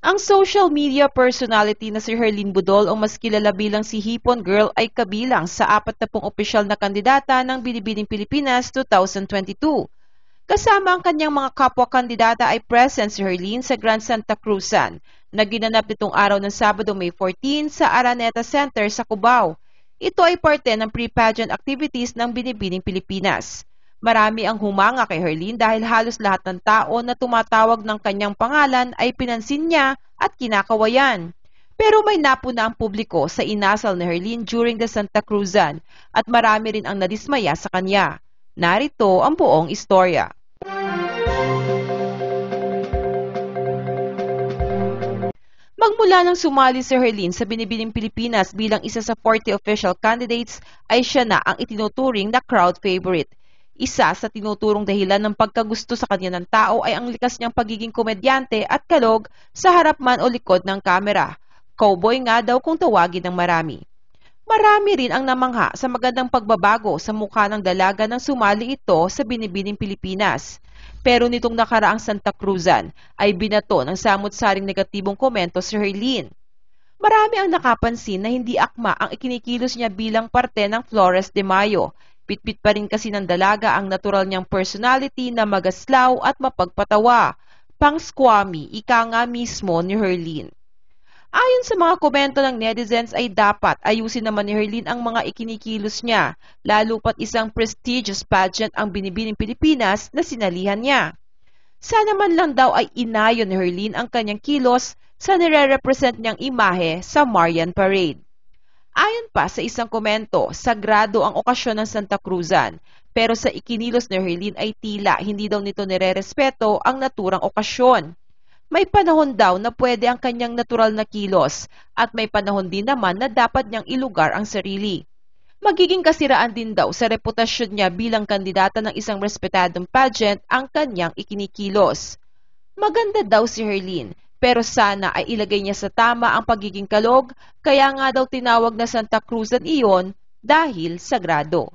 Ang social media personality na si Herlin Budol o mas kilala bilang si Hipon Girl ay kabilang sa apat na pong opisyal na kandidata ng Binibining Pilipinas 2022. Kasama ang kanyang mga kapwa-kandidata ay present si Herlin sa Grand Santa Cruzan na ginanap nitong araw ng Sabado May 14 sa Araneta Center sa Cubao. Ito ay parte ng pre-pageant activities ng Binibining Pilipinas. Marami ang humanga kay Herlin dahil halos lahat ng tao na tumatawag ng kanyang pangalan ay pinansin niya at kinakawayan. Pero may napuna ang publiko sa inasal ni Herlin during the Santa Cruzan at marami rin ang nadismaya sa kanya. Narito ang buong istorya. Magmula nang sumali si Herlin sa binibining Pilipinas bilang isa sa 40 official candidates ay siya na ang itinuturing na crowd favorite isa sa tinuturong dahilan ng pagkagusto sa kanya ng tao ay ang likas niyang pagiging komedyante at kalog sa harap man o likod ng kamera. Cowboy nga daw kung tawagin ng marami. Marami rin ang namangha sa magandang pagbabago sa mukha ng dalaga nang sumali ito sa binibining Pilipinas. Pero nitong nakaraang Santa Cruzan ay binato ng samot-saring negatibong komento si Herlene. Marami ang nakapansin na hindi akma ang ikinikilos niya bilang parte ng Flores de Mayo Bitbit pa rin kasi ng dalaga ang natural niyang personality na magaslaw at mapagpatawa, pang-squammy, ika nga mismo ni Herlin. Ayon sa mga komento ng netizens ay dapat ayusin naman ni Herlin ang mga ikinikilos niya, lalo pat isang prestigious pageant ang binibining Pilipinas na sinalihan niya. Sana man lang daw ay inayon ni Herlin ang kanyang kilos sa nire-represent niyang imahe sa Marian Parade. Ayon pa sa isang komento, sagrado ang okasyon ng Santa Cruzan, pero sa ikinilos ni Herlin ay tila hindi daw nito nirerespeto ang naturang okasyon. May panahon daw na pwede ang kanyang natural na kilos at may panahon din naman na dapat niyang ilugar ang sarili. Magiging kasiraan din daw sa reputasyon niya bilang kandidata ng isang respetadong pageant ang kanyang ikinikilos. Maganda daw si Herlin pero sana ay ilagay niya sa tama ang pagiging kalog, kaya nga daw tinawag na Santa Cruz at iyon dahil sagrado.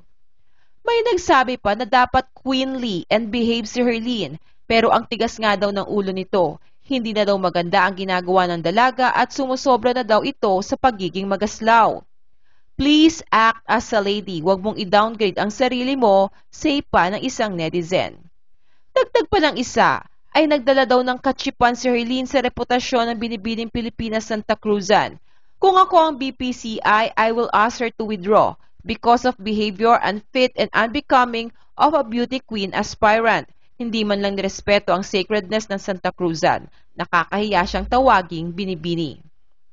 May nagsabi pa na dapat queenly and behave si Herlene, pero ang tigas nga daw ng ulo nito. Hindi na daw maganda ang ginagawa ng dalaga at sumusobra na daw ito sa pagiging magaslaw. Please act as a lady. Huwag mong i-downgrade ang sarili mo, say pa ng isang netizen. Dagdag pa ng isa, ay nagdala daw ng kachipan si Herlene sa reputasyon ng binibining Pilipinas Santa Cruzan. Kung ako ang BPCI, I will ask her to withdraw because of behavior unfit and unbecoming of a beauty queen aspirant. Hindi man lang nirespeto ang sacredness ng Santa Cruzan. Nakakahiya siyang tawaging binibini.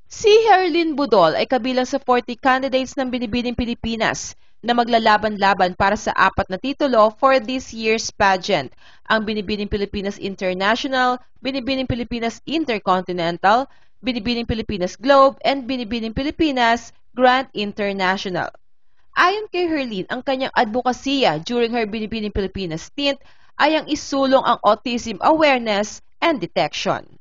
Si Herlene Budol ay kabilang sa 40 candidates ng Binibining Pilipinas na maglalaban-laban para sa apat na titulo for this year's pageant, ang Binibining Pilipinas International, Binibining Pilipinas Intercontinental, Binibining Pilipinas Globe, and Binibining Pilipinas Grand International. Ayon kay Herlene, ang kanyang advokasya during her Binibining Pilipinas stint ay ang isulong ang autism awareness and detection.